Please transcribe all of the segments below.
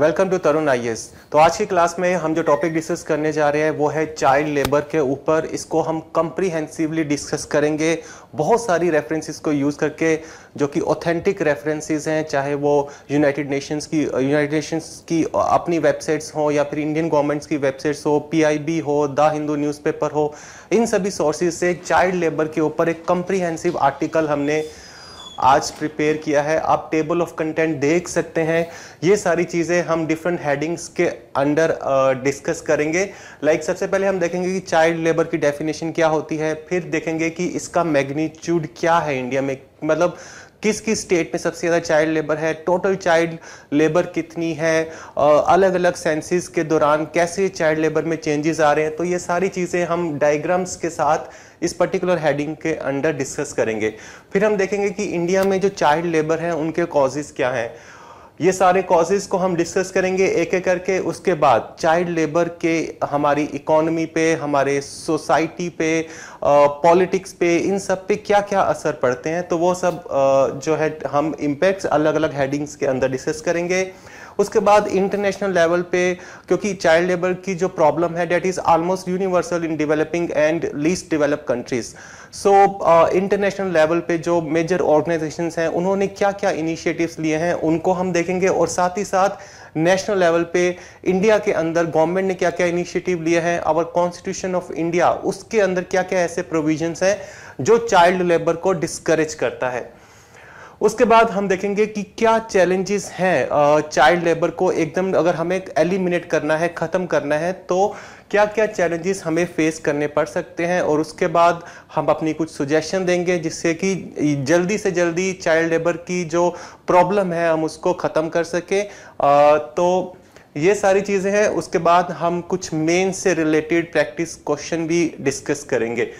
Welcome to तरुण आई तो आज की क्लास में हम जो टॉपिक डिस्कस करने जा रहे हैं वो है चाइल्ड लेबर के ऊपर इसको हम कंप्रीहेंसिवली डिस्कस करेंगे बहुत सारी रेफरेंसेस को यूज़ करके जो कि ऑथेंटिक रेफरेंसेस हैं चाहे वो यूनाइटेड नेशंस की यूनाइटेड नेशंस की अपनी वेबसाइट्स हो या फिर इंडियन गवर्नमेंट्स की वेबसाइट्स हो पी हो द हिंदू न्यूज़पेपर हो इन सभी सोर्सेज से चाइल्ड लेबर के ऊपर एक कंप्रीहेंसिव आर्टिकल हमने आज प्रिपेयर किया है आप टेबल ऑफ कंटेंट देख सकते हैं ये सारी चीज़ें हम डिफरेंट हेडिंग्स के अंडर डिस्कस करेंगे लाइक like सबसे पहले हम देखेंगे कि चाइल्ड लेबर की डेफिनेशन क्या होती है फिर देखेंगे कि इसका मैग्नीट्यूड क्या है इंडिया में मतलब किस किस स्टेट में सबसे ज़्यादा चाइल्ड लेबर है टोटल चाइल्ड लेबर कितनी है अलग अलग सेंसिस के दौरान कैसे चाइल्ड लेबर में चेंजेस आ रहे हैं तो ये सारी चीज़ें हम डायग्राम्स के साथ इस पर्टिकुलर हेडिंग के अंडर डिस्कस करेंगे फिर हम देखेंगे कि इंडिया में जो चाइल्ड लेबर है उनके कॉजेज़ क्या हैं ये सारे कॉजेज को हम डिस्कस करेंगे एक एक करके उसके बाद चाइल्ड लेबर के हमारी इकोनॉमी पे हमारे सोसाइटी पे पॉलिटिक्स पे इन सब पे क्या क्या असर पड़ते हैं तो वो सब आ, जो है हम इम्पैक्ट्स अलग अलग हेडिंग्स के अंदर डिस्कस करेंगे उसके बाद इंटरनेशनल लेवल पे क्योंकि चाइल्ड लेबर की जो प्रॉब्लम है that is almost universal in developing and least develop countries so international level पे जो मेजर ऑर्गेनाइजेशन हैं उन्होंने क्या क्या इनिशिएटिव्स लिए हैं उनको हम देखेंगे और साथ ही साथ नेशनल लेवल पे इंडिया के अंदर गवर्नमेंट ने क्या क्या इनिशिएटिव लिए हैं अवर कॉन्स्टिट्यूशन ऑफ इंडिया उसके अंदर क्या क्या ऐसे प्रोविजन हैं जो चाइल्ड लेबर को डिस्करेज करता है उसके बाद हम देखेंगे कि क्या चैलेंजेस हैं चाइल्ड लेबर को एकदम अगर हमें एलिमिनेट करना है ख़त्म करना है तो क्या क्या चैलेंजेस हमें फेस करने पड़ सकते हैं और उसके बाद हम अपनी कुछ सुजेशन देंगे जिससे कि जल्दी से जल्दी चाइल्ड लेबर की जो प्रॉब्लम है हम उसको ख़त्म कर सकें तो ये सारी चीज़ें हैं उसके बाद हम कुछ मेन से रिलेटेड प्रैक्टिस क्वेश्चन भी डिस्कस करेंगे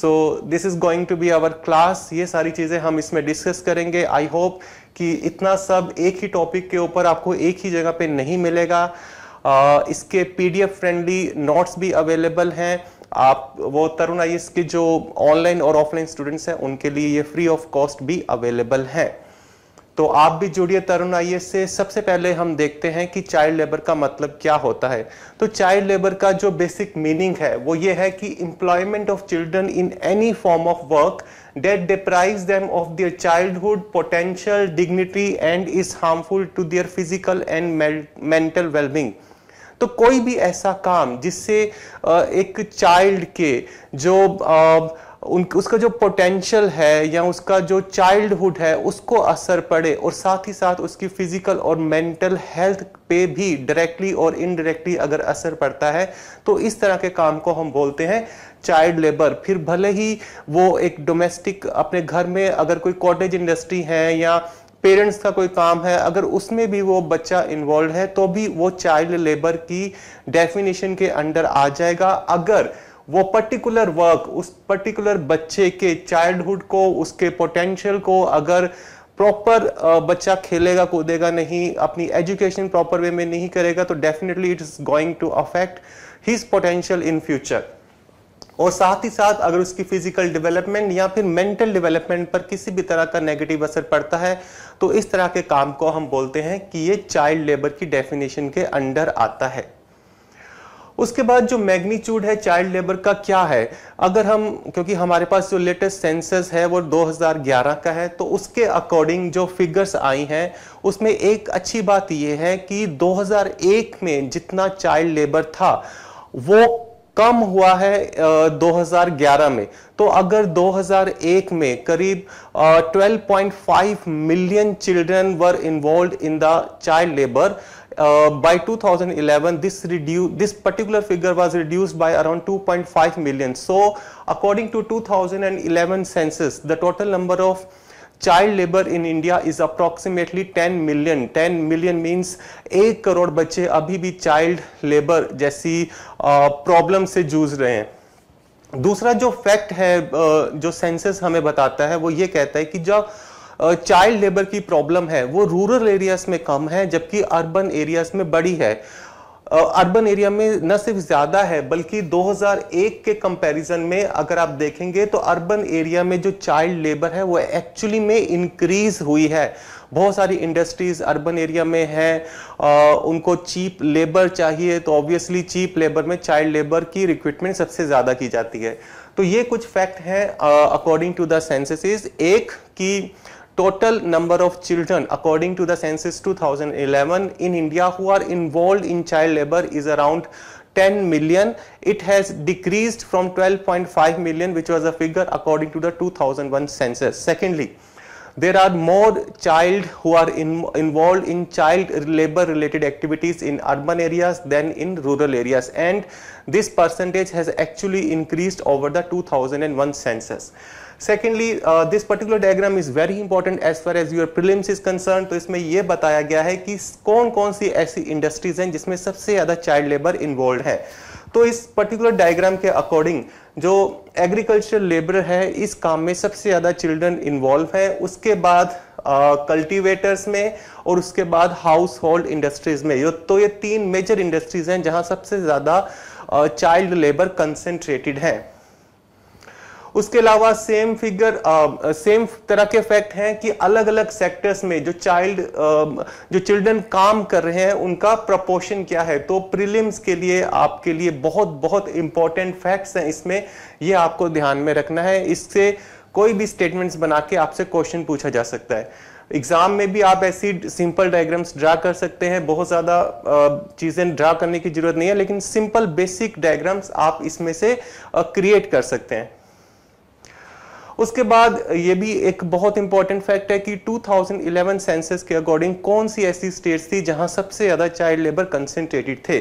so this is going to be our class ये सारी चीज़ें हम इसमें डिस्कस करेंगे आई होप कि इतना सब एक ही टॉपिक के ऊपर आपको एक ही जगह पे नहीं मिलेगा uh, इसके पीडीएफ फ्रेंडली नोट्स भी अवेलेबल हैं आप वो तरुण आई के जो ऑनलाइन और ऑफलाइन स्टूडेंट्स हैं उनके लिए ये फ्री ऑफ कॉस्ट भी अवेलेबल हैं तो आप भी जुड़िए तरुण आई से सबसे पहले हम देखते हैं कि चाइल्ड लेबर का मतलब क्या होता है तो चाइल्ड लेबर का जो बेसिक मीनिंग है वो ये है कि employment of children in any form of work that deprives them of child childhood potential dignity and is harmful to their physical and mental wellbeing तो कोई भी ऐसा काम जिससे एक चाइल्ड के जो उन उसका जो पोटेंशियल है या उसका जो चाइल्डहुड है उसको असर पड़े और साथ ही साथ उसकी फिजिकल और मेंटल हेल्थ पे भी डायरेक्टली और इनडायरेक्टली अगर असर पड़ता है तो इस तरह के काम को हम बोलते हैं चाइल्ड लेबर फिर भले ही वो एक डोमेस्टिक अपने घर में अगर कोई कॉटेज इंडस्ट्री है या पेरेंट्स का कोई काम है अगर उसमें भी वो बच्चा इन्वॉल्व है तो भी वो चाइल्ड लेबर की डेफिनेशन के अंडर आ जाएगा अगर वो पर्टिकुलर वर्क उस पर्टिकुलर बच्चे के चाइल्डहुड को उसके पोटेंशियल को अगर प्रॉपर बच्चा खेलेगा कूदेगा नहीं अपनी एजुकेशन प्रॉपर वे में नहीं करेगा तो definitely it is going to affect his potential in future और साथ ही साथ अगर उसकी फिजिकल डेवलपमेंट या फिर मेंटल डेवलपमेंट पर किसी भी तरह का नेगेटिव असर पड़ता है तो इस तरह के काम को हम बोलते हैं कि ये चाइल्ड लेबर की डेफिनेशन के अंडर आता है उसके बाद जो मैग्नीट्यूड है चाइल्ड लेबर का क्या है अगर हम क्योंकि हमारे पास जो लेटेस्ट सेंसस है वो 2011 का है तो उसके अकॉर्डिंग जो फिगर्स आई हैं उसमें एक अच्छी बात यह है कि 2001 में जितना चाइल्ड लेबर था वो कम हुआ है 2011 में तो अगर 2001 में करीब 12.5 million children were involve in the child labour uh, by 2011 this reduce this particular figure was reduced by around 2.5 million so according to 2011 census the total number of child labor in India is approximately 10 million 10 million means 1 crore बच्चे abhi bhi child labor jaisi uh, problem से जूझ रहे हैं दूसरा जो fact है जो census हमें बताता है वो ये कहता है कि जब चाइल्ड लेबर की प्रॉब्लम है वो रूरल एरियाज में कम है जबकि अर्बन एरियाज में बड़ी है अर्बन एरिया में न सिर्फ ज़्यादा है बल्कि 2001 के कंपैरिजन में अगर आप देखेंगे तो अर्बन एरिया में जो चाइल्ड लेबर है वो एक्चुअली में इंक्रीज हुई है बहुत सारी इंडस्ट्रीज अर्बन एरिया में हैं उनको चीप लेबर चाहिए तो ऑब्वियसली चीप लेबर में चाइल्ड लेबर की रिक्रूटमेंट सबसे ज़्यादा की जाती है तो ये कुछ फैक्ट हैं अकॉर्डिंग टू द सेंसेसिस एक की total number of children according to the census 2011 in India who are involved in child labor is around 10 million. It has decreased from 12.5 million which was a figure according to the 2001 census. Secondly, there are more child who are in, involved in child labor related activities in urban areas than in rural areas and this percentage has actually increased over the 2001 census. Secondly this particular diagram is very important as far as your prelims is concern तो इसमें यह बताया गया है कि कौन कौन सी ऐसी इंडस्ट्रीज हैं जिसमें सबसे ज्यादा चाइल्ड लेबर इन्वॉल्व है तो इस पर्टिकुलर डायग्राम के अकॉर्डिंग जो एग्रीकल्चर लेबर है इस काम में सबसे ज़्यादा चिल्ड्रन इन्वॉल्व है उसके बाद कल्टीवेटर्स uh, में और उसके बाद हाउस होल्ड इंडस्ट्रीज में यो, तो ये तीन मेजर इंडस्ट्रीज हैं जहां सबसे ज़्यादा चाइल्ड लेबर कंसेंट्रेटेड है उसके अलावा सेम फिगर सेम तरह के फैक्ट हैं कि अलग अलग सेक्टर्स में जो चाइल्ड um, जो चिल्ड्रन काम कर रहे हैं उनका प्रपोर्शन क्या है तो प्रीलिम्स के लिए आपके लिए बहुत बहुत इंपॉर्टेंट फैक्ट्स हैं इसमें ये आपको ध्यान में रखना है इससे कोई भी स्टेटमेंट्स बना के आपसे क्वेश्चन पूछा जा सकता है एग्जाम में भी आप ऐसी सिंपल डायग्राम्स ड्रा कर सकते हैं बहुत ज़्यादा uh, चीज़ें ड्रा करने की जरूरत नहीं है लेकिन सिंपल बेसिक डायग्राम्स आप इसमें से क्रिएट uh, कर सकते हैं उसके बाद ये भी एक बहुत इंपॉर्टेंट फैक्ट है कि 2011 सेंसस के अकॉर्डिंग कौन सी ऐसी स्टेट्स थी जहां सबसे ज़्यादा चाइल्ड लेबर कंसेंट्रेटेड थे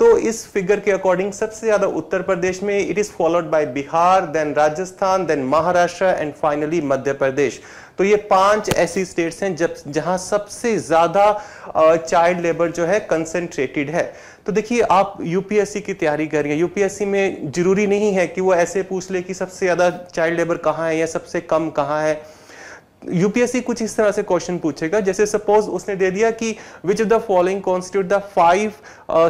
तो इस फिगर के अकॉर्डिंग सबसे ज्यादा उत्तर प्रदेश में it is followed by Bihar then Rajasthan then Maharashtra and finally Madhya Pradesh तो ये पांच ऐसी स्टेट्स हैं जब जहां सबसे ज्यादा चाइल्ड लेबर जो है कंसेंट्रेटेड है तो देखिए आप यूपीएससी की तैयारी कर रहे हैं यूपीएससी में जरूरी नहीं है कि वो ऐसे पूछ ले कि सबसे ज्यादा चाइल्ड लेबर कहाँ है या सबसे कम कहाँ है यूपीएससी कुछ इस तरह से क्वेश्चन पूछेगा जैसे सपोज उसने दे दिया कि which of the following constitute the five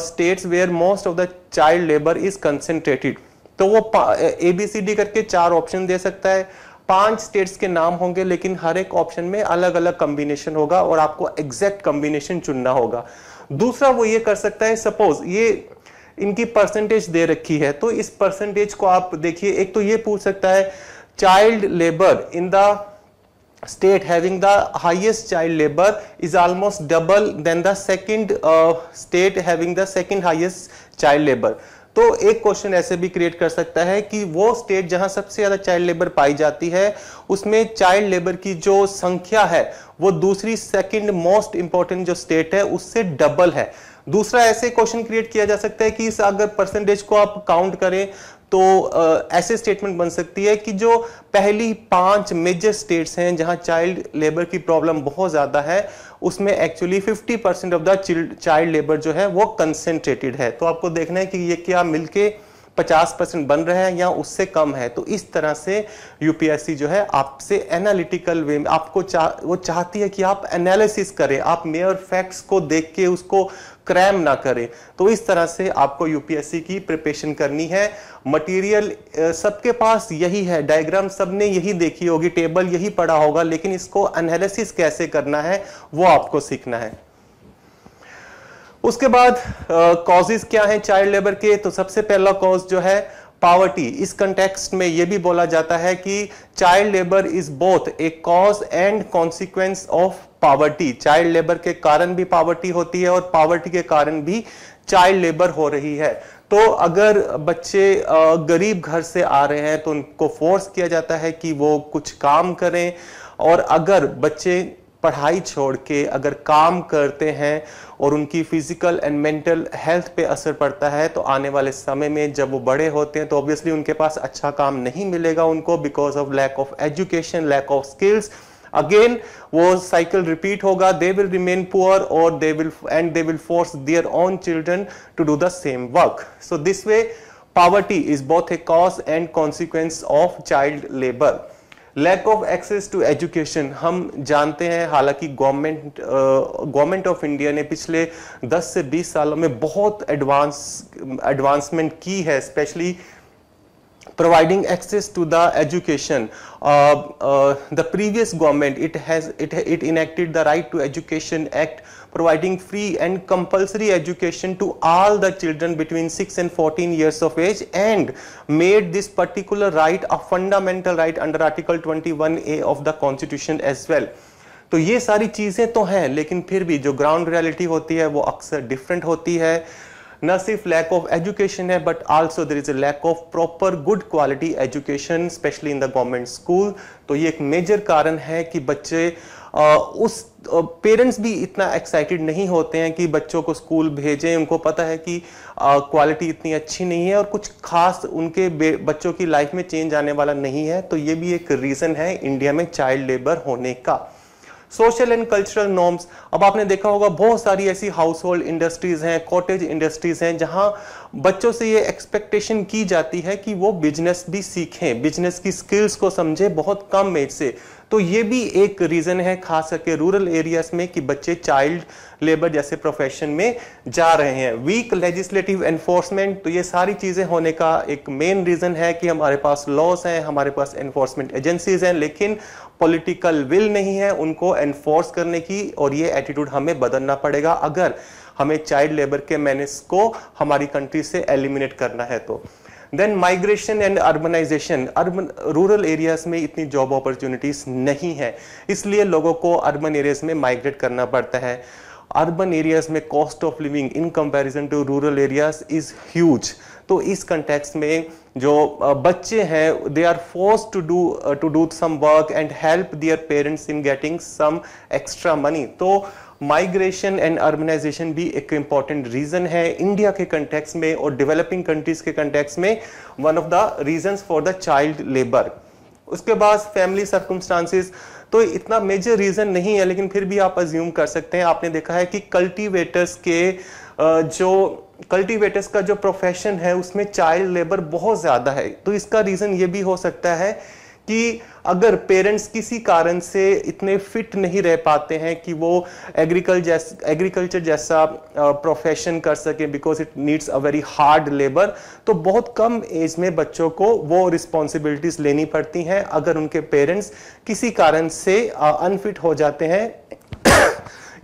states where most of the child labour is concentrated तो वो ए बी सी डी करके चार ऑप्शन दे सकता है पांच स्टेट्स के नाम होंगे लेकिन हर एक ऑप्शन में अलग अलग कॉम्बिनेशन होगा और आपको एग्जैक्ट कॉम्बिनेशन चुनना होगा दूसरा वो ये कर सकता है सपोज ये इनकी परसेंटेज दे रखी है तो इस परसेंटेज को आप देखिए एक तो ये पूछ सकता है child labour in the state having the highest child labor is almost double than the second uh, state having the second highest child labor तो एक क्वेश्चन ऐसे भी क्रिएट कर सकता है कि वो स्टेट जहां सबसे ज्यादा चाइल्ड लेबर पाई जाती है उसमें चाइल्ड लेबर की जो संख्या है वो दूसरी सेकंड मोस्ट इंपॉर्टेंट जो स्टेट है उससे डबल है दूसरा ऐसे क्वेश्चन क्रिएट किया जा सकता है कि इस अगर परसेंटेज को आप काउंट करें तो ऐसे स्टेटमेंट बन सकती है कि जो पहली पांच मेजर स्टेट्स हैं जहां चाइल्ड लेबर की प्रॉब्लम बहुत ज़्यादा है उसमें actually 50 percent of the child labour जो है वो कंसेंट्रेटेड है तो आपको देखना है कि ये क्या मिलके 50 परसेंट बन रहे हैं या उससे कम है तो इस तरह से यूपीएससी जो है आपसे एनालिटिकल वे में आपको चाह वो चाहती है कि आप एनालिसिस करें आप मेयर फैक्ट्स को देख के उसको क्रैम ना करें तो इस तरह से आपको यूपीएससी की प्रिपरेशन करनी है मटेरियल सबके पास यही है डायग्राम सबने यही देखी होगी टेबल यही पढ़ा होगा लेकिन इसको एनालिसिस कैसे करना है वो आपको सीखना है उसके बाद कॉजेज क्या है चाइल्ड लेबर के तो सबसे पहला कॉज जो है पावर्टी इस कंटेक्स्ट में यह भी बोला जाता है कि child labour is both a cause and consequence of poverty child labour के कारण भी पावर्टी होती है और पावर्टी के कारण भी चाइल्ड लेबर हो रही है तो अगर बच्चे गरीब घर से आ रहे हैं तो उनको फोर्स किया जाता है कि वो कुछ काम करें और अगर बच्चे पढ़ाई छोड़ के अगर काम करते हैं और उनकी फिजिकल एंड मेंटल हेल्थ पे असर पड़ता है तो आने वाले समय में जब वो बड़े होते हैं तो ऑब्वियसली उनके पास अच्छा काम नहीं मिलेगा उनको because of lack of education lack of skills again वो साइकिल रिपीट होगा दे विल रिमेन पुअर और they will end they will force their own children to do the same work so this way poverty is both a cause and consequence of child labour lack of access to education हम जानते हैं हालांकि government government of India ने पिछले 10 से 20 सालों में बहुत एडवांस एडवांसमेंट की है specially providing access to the education. uh, uh, the previous government, it has it, it enacted the Right to Education Act providing free and compulsory education to all the children between 6 and 14 years of age and made this particular right a fundamental right under article 21a of the constitution as well तो ये सारी चीज़ें तो हैं लेकिन फिर भी जो ग्राउंड रियलिटी होती है वो अक्सर डिफरेंट होती है न सिर्फ लैक ऑफ एजुकेशन है but also there is a lack of proper good quality education specially in the government school तो ये एक मेजर कारण है कि बच्चे आ, उस पेरेंट्स भी इतना एक्साइटेड नहीं होते हैं कि बच्चों को स्कूल भेजें उनको पता है कि क्वालिटी इतनी अच्छी नहीं है और कुछ खास उनके बच्चों की लाइफ में चेंज आने वाला नहीं है तो ये भी एक रीज़न है इंडिया में चाइल्ड लेबर होने का सोशल एंड कल्चरल नॉर्म्स अब आपने देखा होगा बहुत सारी ऐसी हाउस होल्ड इंडस्ट्रीज हैं कॉटेज इंडस्ट्रीज हैं जहां बच्चों से ये एक्सपेक्टेशन की जाती है कि वो बिजनेस भी सीखें बिजनेस की स्किल्स को समझें बहुत कम एज से तो ये भी एक रीज़न है खास करके रूरल एरियाज में कि बच्चे चाइल्ड लेबर जैसे प्रोफेशन में जा रहे हैं वीक लेजिस्लेटिव एनफोर्समेंट तो ये सारी चीज़ें होने का एक मेन रीज़न है कि हमारे पास लॉस हैं हमारे पास एनफोर्समेंट एजेंसीज हैं लेकिन पॉलिटिकल विल नहीं है उनको एनफोर्स करने की और ये एटीट्यूड हमें बदलना पड़ेगा अगर हमें चाइल्ड लेबर के मैनेस को हमारी कंट्री से एलिमिनेट करना है तो then migration and urbanisation urban rural areas में इतनी जॉब अपॉर्चुनिटीज नहीं है इसलिए लोगों को अर्बन एरियाज में माइग्रेट करना पड़ता है अर्बन एरियाज में cost of living in comparison to rural areas is huge तो इस कंटेक्स में जो बच्चे हैं they are force to do to do some work and help their parents in getting some extra money तो migration and urbanisation भी एक important reason है इंडिया के कंटेक्स में और डेवलपिंग कंट्रीज के कंटेक्स में one of the reason for the child labour उसके बाद फैमिली सर्कमस्टांसिस तो इतना मेजर रीज़न नहीं है लेकिन फिर भी आप अज्यूम कर सकते हैं आपने देखा है कि कल्टीवेटर्स के जो कल्टीवेटर्स का जो प्रोफेशन है उसमें चाइल्ड लेबर बहुत ज़्यादा है तो इसका रीज़न ये भी हो सकता है कि अगर पेरेंट्स किसी कारण से इतने फिट नहीं रह पाते हैं कि वो एग्रीकल जैस एग्रीकल्चर जैसा प्रोफेशन कर सकें because it needs a very hard labour तो बहुत कम एज में बच्चों को वो रिस्पॉन्सिबिलिटीज़ लेनी पड़ती हैं अगर उनके पेरेंट्स किसी कारण से अनफिट हो जाते हैं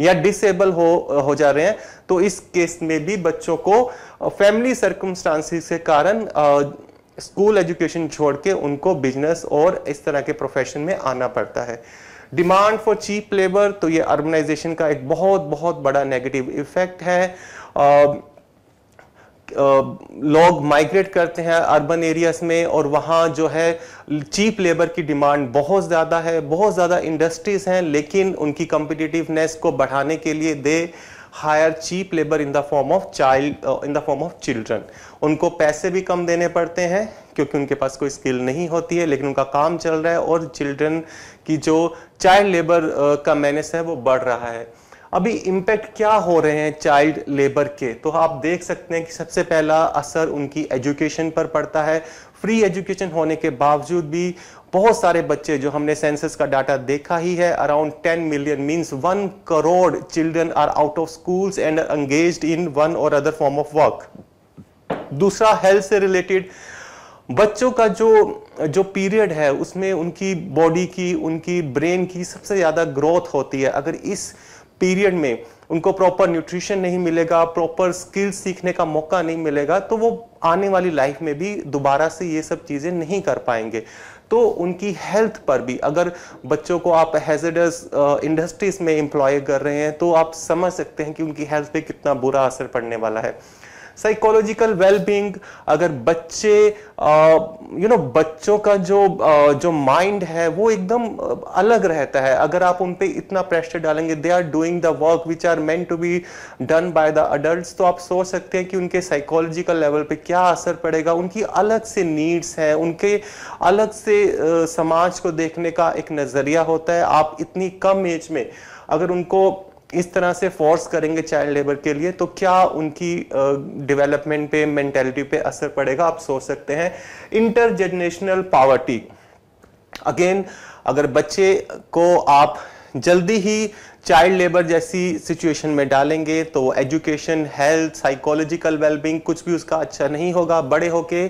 या डिसेबल हो हो जा रहे हैं तो इस केस में भी बच्चों को फैमिली सर्कमस्टांसिस के कारण स्कूल एजुकेशन छोड़ के उनको बिजनेस और इस तरह के प्रोफेशन में आना पड़ता है डिमांड फॉर चीप लेबर तो ये अर्बनाइजेशन का एक बहुत बहुत बड़ा नेगेटिव इफेक्ट है लोग माइग्रेट करते हैं अर्बन एरियाज में और वहाँ जो है चीप लेबर की डिमांड बहुत ज़्यादा है बहुत ज़्यादा इंडस्ट्रीज़ हैं लेकिन उनकी कम्पिटिटिवनेस को बढ़ाने के लिए they hire cheap labour in the form of child in the form of children उनको पैसे भी कम देने पड़ते हैं क्योंकि उनके पास कोई स्किल नहीं होती है लेकिन उनका काम चल रहा है और चिल्ड्रन की जो चाइल्ड लेबर का मैनेस है वो बढ़ रहा है अभी इम्पैक्ट क्या हो रहे हैं चाइल्ड लेबर के तो आप देख सकते हैं कि सबसे पहला असर उनकी एजुकेशन पर पड़ता है फ्री एजुकेशन होने के बावजूद भी बहुत सारे बच्चे जो हमने सेंसस का डाटा देखा ही है around 10 million means one crore children are out of schools and engage in one or other form of work दूसरा हेल्थ से रिलेटेड बच्चों का जो जो पीरियड है उसमें उनकी बॉडी की उनकी ब्रेन की सबसे ज़्यादा ग्रोथ होती है अगर इस पीरियड में उनको प्रॉपर न्यूट्रिशन नहीं मिलेगा प्रॉपर स्किल सीखने का मौका नहीं मिलेगा तो वो आने वाली लाइफ में भी दोबारा से ये सब चीज़ें नहीं कर पाएंगे तो उनकी हेल्थ पर भी अगर बच्चों को आप हैजडस इंडस्ट्रीज uh, में एम्प्लॉय कर रहे हैं तो आप समझ सकते हैं कि उनकी हेल्थ पे कितना बुरा असर पड़ने वाला है साइकोलॉजिकल वेलबींग अगर बच्चे यू नो बच्चों का जो आ, जो माइंड है वो एकदम अलग रहता है अगर आप उन पर इतना प्रेशर डालेंगे they are doing the work which are meant to be done by the adult तो आप सोच सकते हैं कि उनके साइकोलॉजिकल लेवल पे क्या असर पड़ेगा उनकी अलग से नीड्स हैं उनके अलग से आ, समाज को देखने का एक नज़रिया होता है आप इतनी कम एज में अगर उनको इस तरह से फोर्स करेंगे चाइल्ड लेबर के लिए तो क्या उनकी डेवलपमेंट पे मेंटेलिटी पे असर पड़ेगा आप सोच सकते हैं इंटरजेनरेशनल पावर्टी अगेन अगर बच्चे को आप जल्दी ही चाइल्ड लेबर जैसी सिचुएशन में डालेंगे तो एजुकेशन हेल्थ साइकोलॉजिकल वेलबींग कुछ भी उसका अच्छा नहीं होगा बड़े होके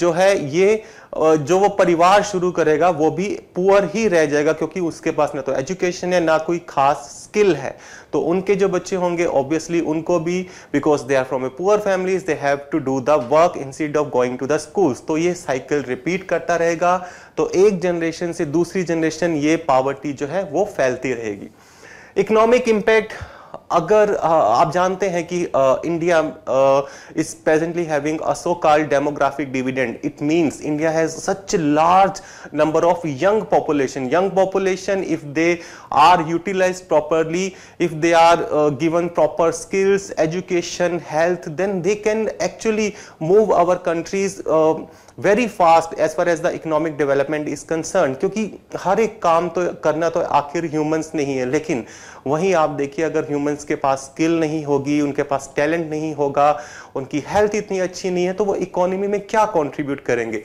जो है ये जो वो परिवार शुरू करेगा वो भी पुअर ही रह जाएगा क्योंकि उसके पास ना तो एजुकेशन है ना कोई खास स्किल है तो उनके जो बच्चे होंगे ऑब्वियसली उनको भी because they are from a poor families they have to do the work instead of going to the schools तो ये साइकिल रिपीट करता रहेगा तो एक जनरेशन से दूसरी जनरेशन ये पावर्टी जो है वो फैलती रहेगी इकोनॉमिक इम्पैक्ट अगर आप जानते हैं कि India is presently having a so called demographic dividend it means India has such large number of young population young population if they are utilise properly if they are given proper skills education health then they can actually move our countries very fast as far as the economic development is concern क्योंकि हर एक काम तो करना तो आखिर humans नहीं है लेकिन वहीं आप देखिए अगर ह्यूमंस के पास स्किल नहीं होगी उनके पास टैलेंट नहीं होगा उनकी हेल्थ इतनी अच्छी नहीं है तो वो इकोनॉमी में क्या कॉन्ट्रीब्यूट करेंगे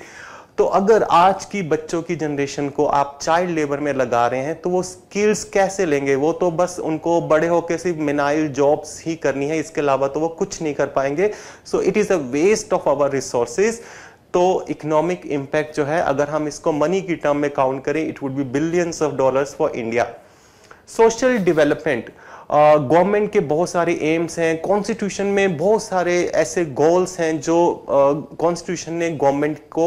तो अगर आज की बच्चों की जनरेशन को आप चाइल्ड लेबर में लगा रहे हैं तो वो स्किल्स कैसे लेंगे वो तो बस उनको बड़े होकर सिर्फ मिनाइल जॉब्स ही करनी है इसके अलावा तो वो कुछ नहीं कर पाएंगे so it is a waste of our resources तो इकोनॉमिक इम्पैक्ट जो है अगर हम इसको मनी की टर्म में काउंट करें it would be billions of dollars for India social development government के बहुत सारे एम्स हैं कॉन्स्टिट्यूशन में बहुत सारे ऐसे गोल्स हैं जो कॉन्स्टिट्यूशन ने गवर्नमेंट को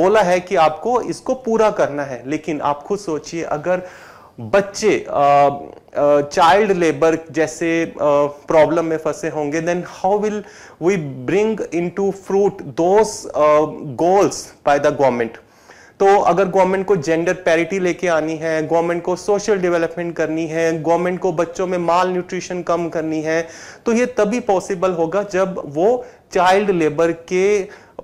बोला है कि आपको इसको पूरा करना है लेकिन आप खुद सोचिए अगर uh, बच्चे चाइल्ड लेबर जैसे प्रॉब्लम में फंसे होंगे then how will we bring into fruit those goals by the government तो अगर गवर्नमेंट को जेंडर पैरिटी लेके आनी है गवर्नमेंट को सोशल डेवलपमेंट करनी है गवर्नमेंट को बच्चों में माल न्यूट्रिशन कम करनी है तो ये तभी पॉसिबल होगा जब वो चाइल्ड लेबर के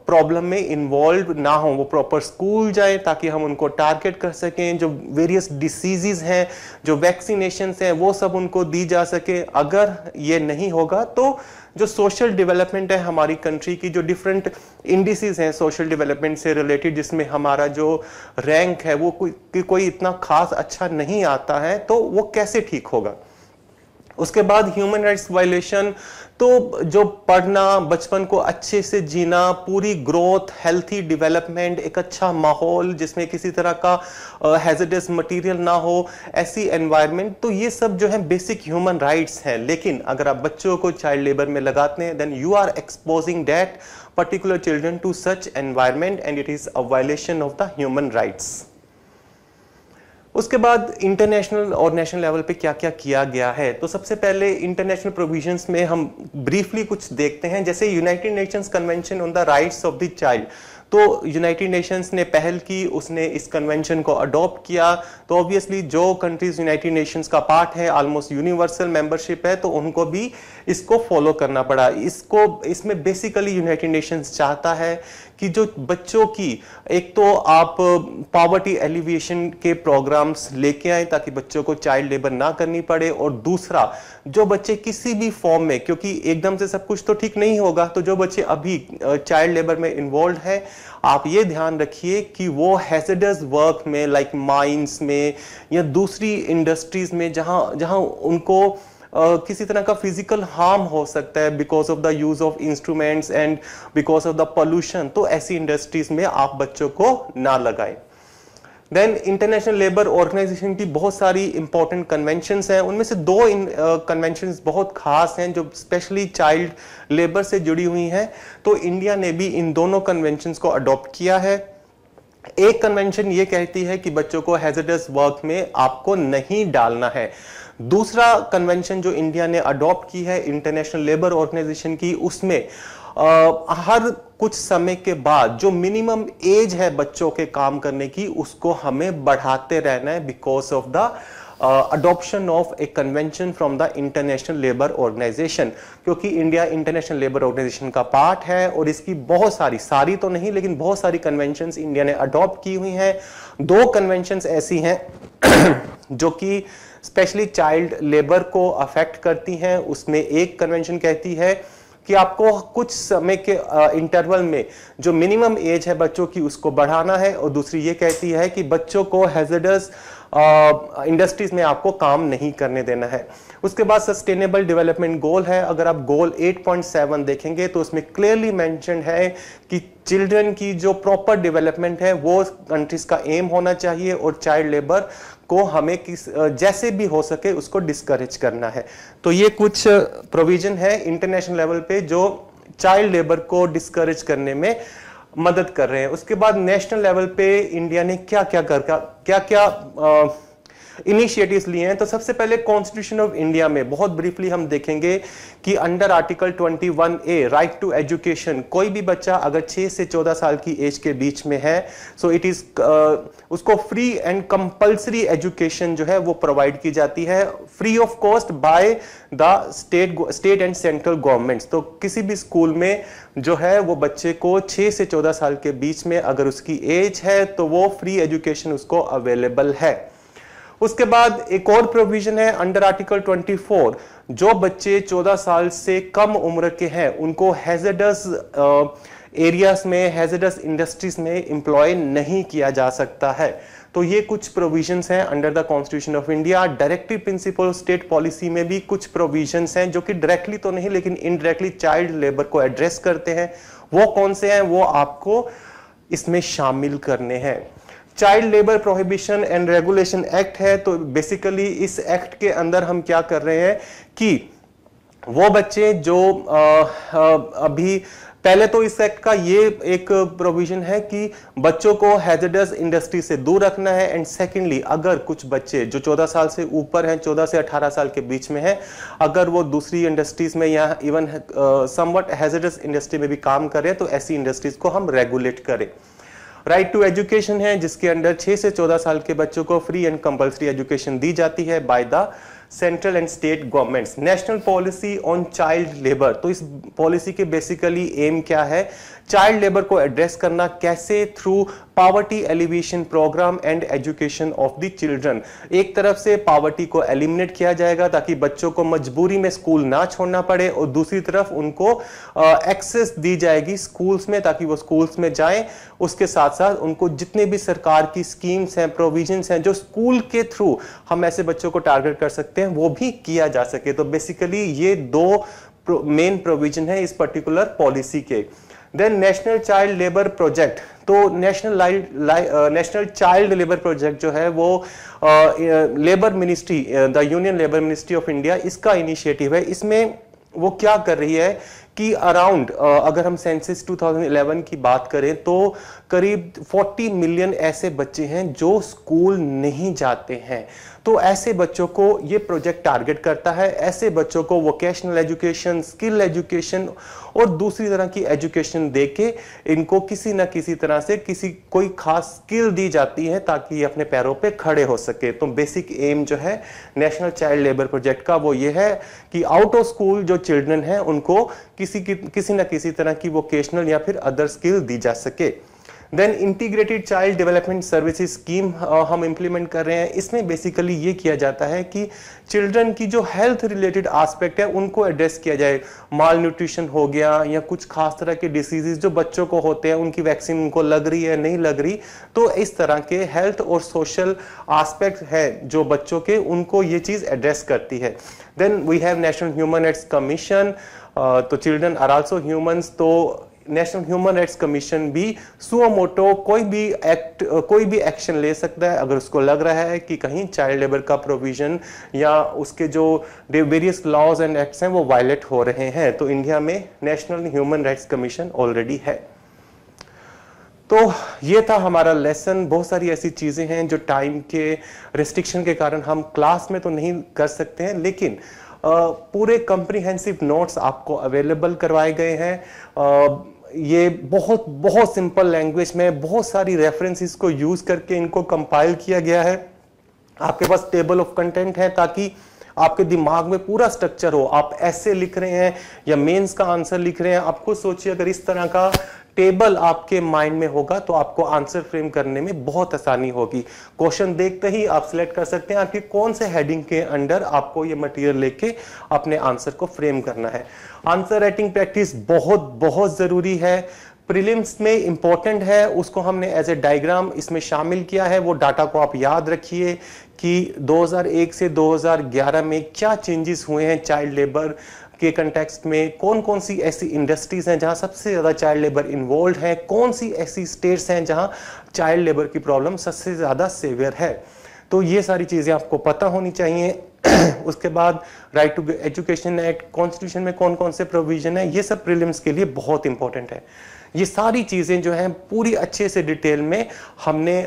प्रॉब्लम में इन्वॉल्व ना हो वो प्रॉपर स्कूल जाए ताकि हम उनको टारगेट कर सकें जो वेरियस डिसीजेज हैं जो वैक्सीनेशन हैं वो सब उनको दी जा सके अगर ये नहीं होगा तो जो सोशल डेवलपमेंट है हमारी कंट्री की जो डिफरेंट इंडिसेस हैं सोशल डेवलपमेंट से रिलेटेड जिसमें हमारा जो रैंक है वो कोई कोई इतना खास अच्छा नहीं आता है तो वो कैसे ठीक होगा उसके बाद ह्यूमन राइट्स वायलेशन तो जो पढ़ना बचपन को अच्छे से जीना पूरी ग्रोथ हेल्थी डेवलपमेंट एक अच्छा माहौल जिसमें किसी तरह का हैजडस uh, मटेरियल ना हो ऐसी एनवायरनमेंट तो ये सब जो है बेसिक ह्यूमन राइट्स हैं लेकिन अगर आप बच्चों को चाइल्ड लेबर में लगाते हैं then you are exposing that particular children to such environment and it is a violation of the human rights उसके बाद इंटरनेशनल और नेशनल लेवल पे क्या क्या किया गया है तो सबसे पहले इंटरनेशनल प्रोविजंस में हम ब्रीफली कुछ देखते हैं जैसे united nations convention on the rights of the child तो यूनाइटेड नेशंस ने पहल की उसने इस कन्वेंशन को अडॉप्ट किया तो ऑब्वियसली जो कंट्रीज यूनाइटेड नेशंस का पार्ट है ऑलमोस्ट यूनिवर्सल मेंबरशिप है तो उनको भी इसको फॉलो करना पड़ा इसको इसमें बेसिकली यूनाइटेड नेशंस चाहता है कि जो बच्चों की एक तो आप पॉवर्टी एलिविएशन के प्रोग्राम्स लेके आए ताकि बच्चों को चाइल्ड लेबर ना करनी पड़े और दूसरा जो बच्चे किसी भी फॉर्म में क्योंकि एकदम से सब कुछ तो ठीक नहीं होगा तो जो बच्चे अभी चाइल्ड लेबर में इन्वॉल्व हैं आप ये ध्यान रखिए कि वो हैजडस वर्क में लाइक माइन्स माइंस में या दूसरी इंडस्ट्रीज में जहाँ जहाँ उनको किसी तरह का फिजिकल हार्म हो सकता है because of the use of instruments and because of the pollution तो ऐसी इंडस्ट्रीज में आप बच्चों को ना लगाएं देन इंटरनेशनल लेबर ऑर्गेनाइजेशन की बहुत सारी इंपॉर्टेंट कन्वेंशन हैं उनमें से दो कन्वेंशन uh, बहुत खास हैं जो स्पेशली चाइल्ड लेबर से जुड़ी हुई हैं तो इंडिया ने भी इन दोनों कन्वेंशन को अडॉप्ट किया है एक कन्वेंशन ये कहती है कि बच्चों को हैजर्डस वर्क में आपको नहीं डालना है दूसरा कन्वेंशन जो इंडिया ने अडॉप्ट की है इंटरनेशनल लेबर ऑर्गेनाइजेशन की उसमें आ, हर कुछ समय के बाद जो मिनिमम एज है बच्चों के काम करने की उसको हमें बढ़ाते रहना है because of the adoption of a convention from the international labour organisation क्योंकि इंडिया इंटरनेशनल लेबर ऑर्गेनाइजेशन का पार्ट है और इसकी बहुत सारी सारी तो नहीं लेकिन बहुत सारी कन्वेंशन इंडिया ने अडॉप्ट की हुई हैं दो कन्वेंशन ऐसी हैं जो कि स्पेशली चाइल्ड लेबर को अफेक्ट करती हैं उसमें एक कन्वेंशन कहती है कि आपको कुछ समय के इंटरवल में जो मिनिमम एज है बच्चों की उसको बढ़ाना है और दूसरी ये कहती है कि बच्चों को हेजडस इंडस्ट्रीज में आपको काम नहीं करने देना है उसके बाद सस्टेनेबल डेवलपमेंट गोल है अगर आप गोल 8.7 देखेंगे तो उसमें क्लियरली मैंशन है कि चिल्ड्रन की जो प्रॉपर डेवलपमेंट है वो कंट्रीज का एम होना चाहिए और चाइल्ड लेबर को हमें किस जैसे भी हो सके उसको डिस्करेज करना है तो ये कुछ प्रोविजन है इंटरनेशनल लेवल पे जो चाइल्ड लेबर को डिस्करेज करने में मदद कर रहे हैं उसके बाद नेशनल लेवल पे इंडिया ने क्या क्या कर क्या क्या, क्या, आ, इनिशिएटिव्स लिए हैं तो सबसे पहले कॉन्स्टिट्यूशन ऑफ इंडिया में बहुत ब्रीफली हम देखेंगे कि under article 21 A right to education कोई भी बच्चा अगर 6 से 14 साल की एज के बीच में है सो इट इज उसको फ्री एंड कंपल्सरी एजुकेशन जो है वो प्रोवाइड की जाती है free of cost by the state state and central governments तो किसी भी स्कूल में जो है वो बच्चे को 6 से 14 साल के बीच में अगर उसकी एज है तो वो फ्री एजुकेशन उसको अवेलेबल है उसके बाद एक और प्रोविजन है अंडर आर्टिकल 24 जो बच्चे 14 साल से कम उम्र के हैं उनको हैजडस एरियाज uh, में हैजडस इंडस्ट्रीज में इंप्लॉय नहीं किया जा सकता है तो ये कुछ प्रोविजंस हैं under the constitution of India directive principle state policy में भी कुछ प्रोविजंस हैं जो कि डायरेक्टली तो नहीं लेकिन इनडायरेक्टली चाइल्ड लेबर को एड्रेस करते हैं वो कौन से हैं वो आपको इसमें शामिल करने हैं child labour prohibition and regulation act है तो बेसिकली इस एक्ट के अंदर हम क्या कर रहे हैं कि वो बच्चे जो आ, आ, अभी पहले तो इस एक्ट का ये एक प्रोविजन है कि बच्चों को हैजडस इंडस्ट्री से दूर रखना है एंड सेकेंडली अगर कुछ बच्चे जो 14 साल से ऊपर हैं 14 से 18 साल के बीच में हैं अगर वो दूसरी इंडस्ट्रीज में या इवन समवट हैजडस इंडस्ट्री में भी काम करें तो ऐसी इंडस्ट्रीज को हम रेगुलेट करें राइट टू एजुकेशन है जिसके अंडर 6 से 14 साल के बच्चों को फ्री एंड कंपलसरी एजुकेशन दी जाती है by the central and state governments national policy on child labour तो इस पॉलिसी के बेसिकली एम क्या है चाइल्ड लेबर को एड्रेस करना कैसे through poverty alleviation programme and education of the children एक तरफ से पावर्टी को एलिमिनेट किया जाएगा ताकि बच्चों को मजबूरी में स्कूल ना छोड़ना पड़े और दूसरी तरफ उनको एक्सेस दी जाएगी स्कूल्स में ताकि वो स्कूल्स में जाएं उसके साथ साथ उनको जितने भी सरकार की स्कीम्स हैं प्रोविजन्स हैं जो स्कूल के थ्रू हम ऐसे बच्चों को टारगेट कर सकते हैं वो भी किया जा सके तो बेसिकली ये दो मेन प्रोविजन है इस पर्टिकुलर पॉलिसी के then national child labour project तो national national child labour project जो है वो labour ministry the union labour ministry of India इसका इनिशिएटिव है इसमें वो क्या कर रही है कि अराउंड uh, अगर हम सेंसिस 2011 की बात करें तो करीब 40 मिलियन ऐसे बच्चे हैं जो स्कूल नहीं जाते हैं तो ऐसे बच्चों को ये प्रोजेक्ट टारगेट करता है ऐसे बच्चों को वोकेशनल एजुकेशन स्किल एजुकेशन और दूसरी तरह की एजुकेशन दे के इनको किसी ना किसी तरह से किसी कोई खास स्किल दी जाती है ताकि ये अपने पैरों पे खड़े हो सके तो बेसिक एम जो है नेशनल चाइल्ड लेबर प्रोजेक्ट का वो ये है कि आउट ऑफ स्कूल जो चिल्ड्रन हैं उनको किसी किसी ना किसी तरह की वोकेशनल या फिर अदर स्किल दी जा सके then integrated child development services scheme हम इम्प्लीमेंट कर रहे हैं इसमें बेसिकली ये किया जाता है कि चिल्ड्रन की जो हेल्थ रिलेटेड आस्पेक्ट है उनको एड्रेस किया जाए माल न्यूट्रिशन हो गया या कुछ खास तरह के डिसीजेज जो बच्चों को होते हैं उनकी वैक्सीन उनको लग रही है नहीं लग रही तो इस तरह के हेल्थ और सोशल आस्पेक्ट है जो बच्चों के उनको ये चीज़ एड्रेस करती है then we have national human rights commission तो चिल्ड्रन आर आल्सो ह्यूमंस तो नेशनल ह्यूमन राइट्स कमीशन भी सुमोटो कोई भी एक्ट कोई भी एक्शन ले सकता है अगर उसको लग रहा है कि कहीं चाइल्ड लेबर का प्रोविजन या उसके जो वेरियस लॉज एंड एक्ट्स हैं वो वायलेट हो रहे हैं तो इंडिया में national human rights commission already है तो ये था हमारा लेसन बहुत सारी ऐसी चीज़ें हैं जो टाइम के रिस्ट्रिक्शन के कारण हम क्लास में तो नहीं कर सकते हैं लेकिन पूरे कंप्रीहेंसिव नोट्स आपको अवेलेबल करवाए गए हैं ये बहुत बहुत सिंपल लैंग्वेज में बहुत सारी रेफरेंसेस को यूज़ करके इनको कंपाइल किया गया है आपके पास टेबल ऑफ कंटेंट है ताकि आपके दिमाग में पूरा स्ट्रक्चर हो आप ऐसे लिख रहे हैं या मेंस का आंसर लिख रहे हैं आप खुद सोचिए अगर इस तरह का टेबल आपके माइंड में होगा तो आपको आंसर फ्रेम करने में बहुत आसानी होगी क्वेश्चन देखते ही आप सिलेक्ट कर सकते हैं आपके कौन से हेडिंग के अंडर आपको ये मटेरियल लेके अपने आंसर को फ्रेम करना है आंसर राइटिंग प्रैक्टिस बहुत बहुत ज़रूरी है प्रीलिम्स में इंपॉर्टेंट है उसको हमने एज ए डायग्राम इसमें शामिल किया है वो डाटा को आप याद रखिए कि 2001 से 2011 में क्या चेंजेस हुए हैं चाइल्ड लेबर के कंटेक्स्ट में कौन कौन सी ऐसी इंडस्ट्रीज़ हैं जहां सबसे ज़्यादा चाइल्ड लेबर इन्वॉल्व है कौन सी ऐसी स्टेट्स हैं जहां चाइल्ड लेबर की प्रॉब्लम सबसे ज़्यादा सेवियर है तो ये सारी चीज़ें आपको पता होनी चाहिए उसके बाद right to education act constitution में कौन कौन से प्रोविजन है ये सब प्रिलिम्स के लिए बहुत इंपॉर्टेंट है ये सारी चीज़ें जो हैं पूरी अच्छे से डिटेल में हमने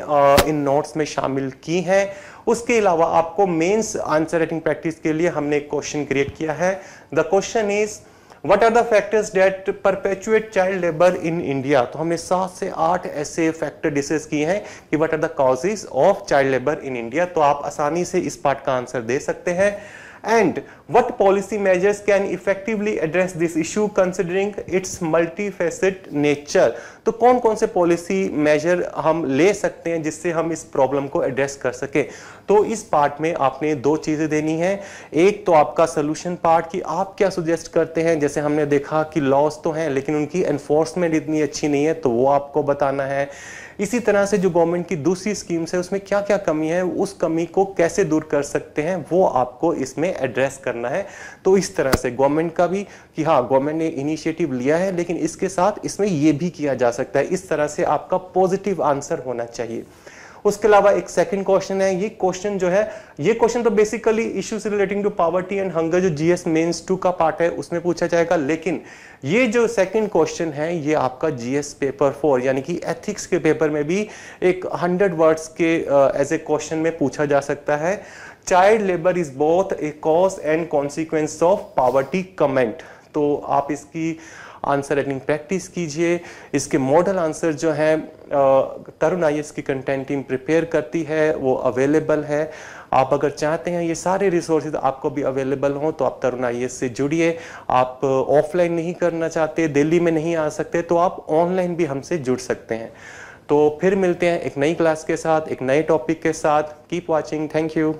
इन नोट्स में शामिल की हैं उसके अलावा आपको मेंस आंसर राइटिंग प्रैक्टिस के लिए हमने एक क्वेश्चन क्रिएट किया है the question is what are the factors that perpetuate child labour in India तो हमने सात से आठ ऐसे फैक्टर डिसेस किए हैं कि what are the causes of child labour in India तो आप आसानी से इस पार्ट का आंसर दे सकते हैं and what policy measures can effectively address this issue considering its multifaceted nature तो कौन कौन से पॉलिसी मेजर हम ले सकते हैं जिससे हम इस प्रॉब्लम को एड्रेस कर सके तो इस पार्ट में आपने दो चीज़ें देनी है एक तो आपका सोल्यूशन पार्ट कि आप क्या सुजेस्ट करते हैं जैसे हमने देखा कि लॉस तो हैं लेकिन उनकी एनफोर्समेंट इतनी अच्छी नहीं है तो वो आपको बताना है इसी तरह से जो गवर्नमेंट की दूसरी स्कीम्स है उसमें क्या क्या कमी है उस कमी को कैसे दूर कर सकते हैं वो आपको इसमें एड्रेस करना है तो इस तरह से गवर्नमेंट का भी कि हाँ गवर्नमेंट ने इनिशिएटिव लिया है लेकिन इसके साथ इसमें ये भी किया जा सकता है इस तरह से आपका पॉजिटिव आंसर होना चाहिए उसके अलावा एक सेकंड क्वेश्चन है ये क्वेश्चन जो है ये क्वेश्चन तो basically issues relating to poverty and hunger जो जीएस मेंस टू का पार्ट है उसमें पूछा जाएगा लेकिन ये जो सेकंड क्वेश्चन है ये आपका जीएस पेपर फोर यानी कि एथिक्स के पेपर में भी एक हंड्रेड वर्ड्स के एज ए क्वेश्चन में पूछा जा सकता है child labour is both a cause and consequence of poverty comment तो आप इसकी आंसर राइटिंग प्रैक्टिस कीजिए इसके मॉडल आंसर जो हैं तरुण आई की कंटेंट टीम प्रिपेयर करती है वो अवेलेबल है आप अगर चाहते हैं ये सारे रिसोर्सेज आपको भी अवेलेबल हों तो आप तरुण आई से जुड़िए आप ऑफलाइन नहीं करना चाहते दिल्ली में नहीं आ सकते तो आप ऑनलाइन भी हमसे जुड़ सकते हैं तो फिर मिलते हैं एक नई क्लास के साथ एक नए टॉपिक के साथ कीप वॉचिंग थैंक यू